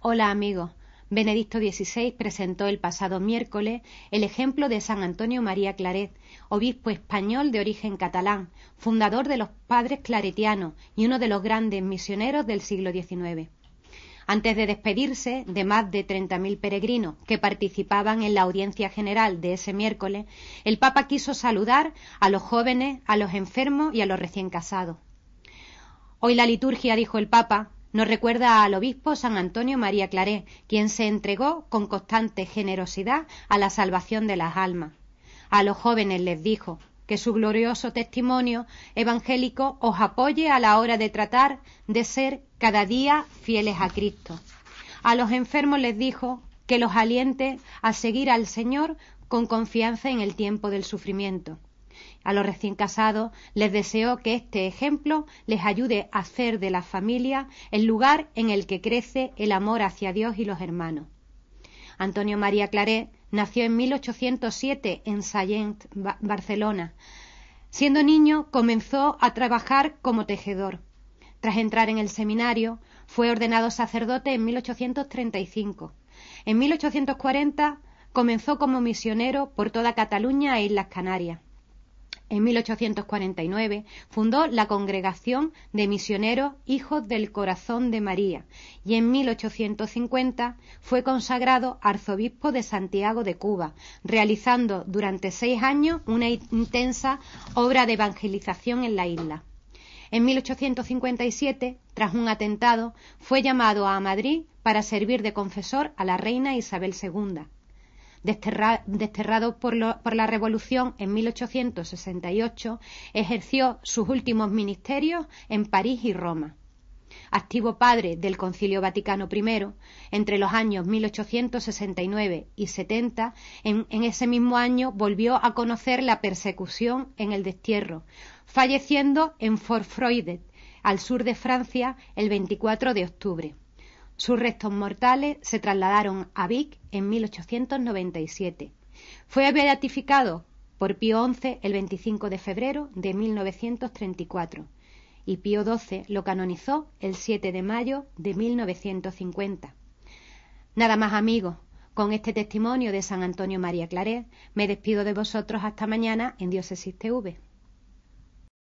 Hola amigos. Benedicto XVI presentó el pasado miércoles el ejemplo de San Antonio María Claret, obispo español de origen catalán, fundador de los padres claretianos y uno de los grandes misioneros del siglo XIX. Antes de despedirse de más de 30.000 peregrinos que participaban en la audiencia general de ese miércoles, el Papa quiso saludar a los jóvenes, a los enfermos y a los recién casados. Hoy la liturgia, dijo el Papa, nos recuerda al obispo San Antonio María Claret, quien se entregó con constante generosidad a la salvación de las almas. A los jóvenes les dijo que su glorioso testimonio evangélico os apoye a la hora de tratar de ser cada día fieles a Cristo. A los enfermos les dijo que los aliente a seguir al Señor con confianza en el tiempo del sufrimiento. A los recién casados les deseo que este ejemplo les ayude a hacer de la familia el lugar en el que crece el amor hacia Dios y los hermanos. Antonio María Claret nació en 1807 en Sallent, Barcelona. Siendo niño comenzó a trabajar como tejedor. Tras entrar en el seminario, fue ordenado sacerdote en 1835. En 1840 comenzó como misionero por toda Cataluña e Islas Canarias. En 1849 fundó la Congregación de Misioneros Hijos del Corazón de María y en 1850 fue consagrado arzobispo de Santiago de Cuba, realizando durante seis años una intensa obra de evangelización en la isla. En 1857, tras un atentado, fue llamado a Madrid para servir de confesor a la reina Isabel II desterrado por, la Revolución en 1868, ejerció sus últimos ministerios en París y Roma activo padre del Concilio Vaticano I, entre los años 1869 y 70, en, en, ese mismo año volvió a conocer la persecución en el destierro, falleciendo en Fort Freudet, al sur de Francia, el 24 de octubre. Sus restos mortales se trasladaron a Vic en 1897. Fue beatificado por Pío XI el 25 de febrero de 1934 y Pío XII lo canonizó el 7 de mayo de 1950. Nada más amigos, con este testimonio de San Antonio María Claret me despido de vosotros hasta mañana en Dios Existe TV.